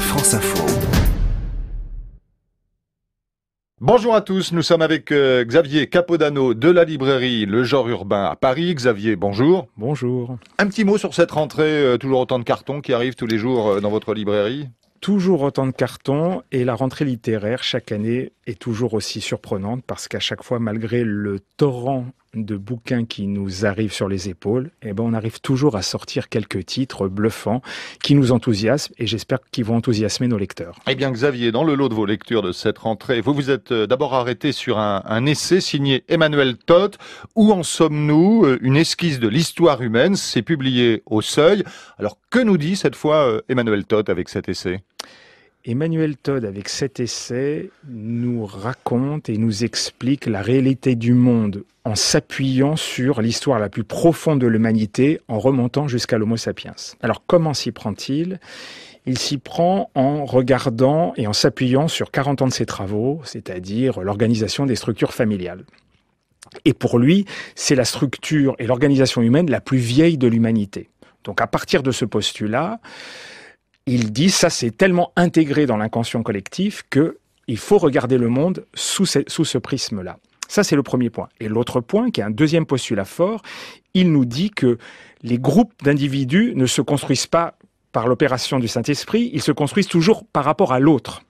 France Info. Bonjour à tous, nous sommes avec euh, Xavier Capodano de la librairie Le Genre Urbain à Paris. Xavier, bonjour. Bonjour. Un petit mot sur cette rentrée, euh, toujours autant de cartons qui arrivent tous les jours euh, dans votre librairie Toujours autant de cartons et la rentrée littéraire chaque année est toujours aussi surprenante parce qu'à chaque fois, malgré le torrent de bouquins qui nous arrivent sur les épaules, eh ben on arrive toujours à sortir quelques titres bluffants qui nous enthousiasment et j'espère qu'ils vont enthousiasmer nos lecteurs. Eh bien Xavier, dans le lot de vos lectures de cette rentrée, vous vous êtes euh, d'abord arrêté sur un, essai signé Emmanuel Toth « Où en sommes-nous euh, Une esquisse de l'histoire humaine, c'est publié au seuil. Alors que nous dit cette fois euh, Emmanuel Toth avec cet essai Emmanuel Todd, avec cet essai, nous raconte et nous explique la réalité du monde en s'appuyant sur l'histoire la plus profonde de l'humanité, en remontant jusqu'à l'Homo sapiens. Alors comment s'y prend-il il s'y prend en regardant et en s'appuyant sur 40 ans de ses travaux, c'est-à-dire l'organisation des structures familiales. Et pour lui, c'est la structure et l'organisation humaine la plus vieille de l'humanité. Donc à partir de ce postulat, il dit ça c'est tellement intégré dans l'inconscient collectif que il faut regarder le monde sous ce, sous ce prisme-là. Ça, c'est le premier point. Et l'autre point, qui est un deuxième postulat fort, il nous dit que les groupes d'individus ne se construisent pas par l'opération du Saint-Esprit, ils se construisent toujours par rapport à l'autre.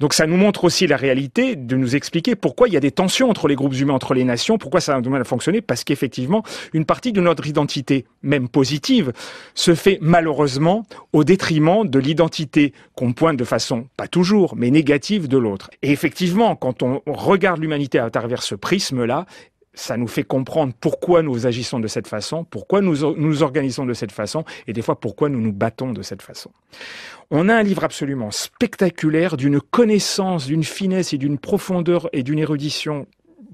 Donc ça nous montre aussi la réalité de nous expliquer pourquoi il y a des tensions entre les groupes humains, entre les nations, pourquoi ça a du mal à fonctionner, parce qu'effectivement, une partie de notre identité, même positive, se fait malheureusement au détriment de l'identité qu'on pointe de façon, pas toujours, mais négative de l'autre. Et effectivement, quand on regarde l'humanité à travers ce prisme-là, ça nous fait comprendre pourquoi nous agissons de cette façon, pourquoi nous nous organisons de cette façon, et des fois pourquoi nous nous battons de cette façon. On a un livre absolument spectaculaire d'une connaissance, d'une finesse et d'une profondeur et d'une érudition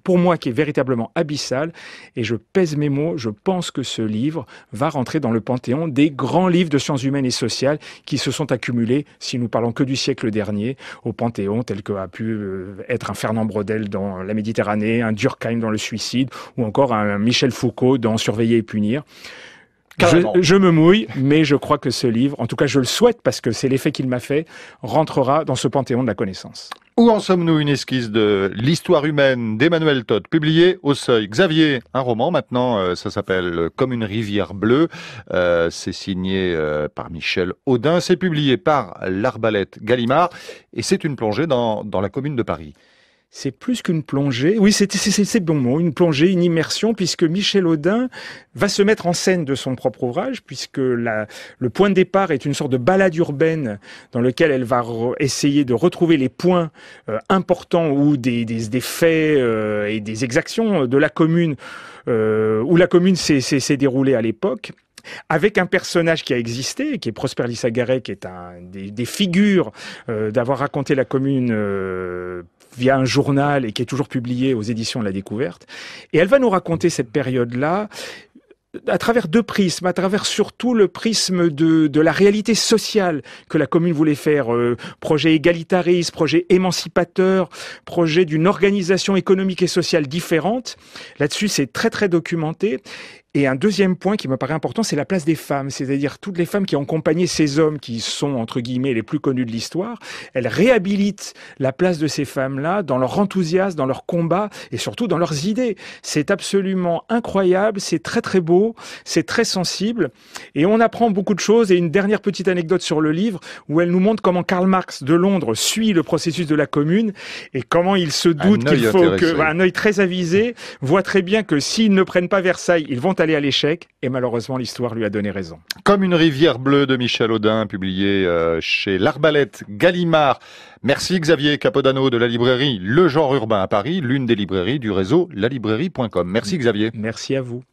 pour moi qui est véritablement abyssal. Et je pèse mes mots, je pense que ce livre va rentrer dans le panthéon des grands livres de sciences humaines et sociales qui se sont accumulés, si nous parlons que du siècle dernier, au panthéon, tel que a pu euh, être un Fernand Brodel dans La Méditerranée, un Durkheim dans Le Suicide, ou encore un Michel Foucault dans Surveiller et punir. Je, je, me mouille, mais je crois que ce livre, en tout cas je le souhaite parce que c'est l'effet qu'il m'a fait, rentrera dans ce panthéon de la connaissance. Où en sommes-nous Une esquisse de l'histoire humaine d'Emmanuel Todd, publié au Seuil. Xavier, un roman maintenant, euh, ça s'appelle Comme une rivière bleue. Euh, c'est signé euh, par Michel Audin, c'est publié par l'Arbalète Gallimard et c'est une plongée dans la commune de Paris. C'est plus qu'une plongée. Oui, c'est bon mot, une plongée, une immersion, puisque Michel Audin va se mettre en scène de son propre ouvrage, puisque la, le point de départ est une sorte de balade urbaine dans lequel elle va essayer de retrouver les points euh, importants ou des, des, faits euh, et des exactions de la commune euh, où la commune s'est déroulée à l'époque avec un personnage qui a existé, qui est Prosper Lissagaray, qui est un des, figures euh, d'avoir raconté la commune euh, via un journal et qui est toujours publié aux éditions de La Découverte. Et elle va nous raconter cette période-là euh, à travers deux prismes, à travers surtout le prisme de, la réalité sociale que la commune voulait faire, projet égalitariste, projet émancipateur, projet d'une organisation économique et sociale différente. Là-dessus, c'est très très documenté. Et un deuxième point qui me paraît important, c'est la place des femmes, c'est-à-dire toutes les femmes qui ont accompagné ces hommes qui sont, entre guillemets, les plus connus de l'histoire, elles réhabilitent la place de ces femmes-là dans leur enthousiasme, dans leur combat et surtout dans leurs idées. C'est absolument incroyable, c'est très très beau, c'est très sensible et on apprend beaucoup de choses. Et une dernière petite anecdote sur le livre où elle nous montre comment Karl Marx de Londres suit le processus de la commune et comment il se doute qu'il faut que, un œil très avisé voit très bien que s'ils ne prennent pas Versailles, ils vont à l'échec et malheureusement l'histoire lui a donné raison. Comme une rivière bleue de Michel Audin, publié euh, chez l'Arbalète Gallimard. Merci Xavier Capodano de la librairie Le Genre Urbain à Paris, l'une des librairies du réseau lalibrairie.com. Merci Xavier. Merci à vous.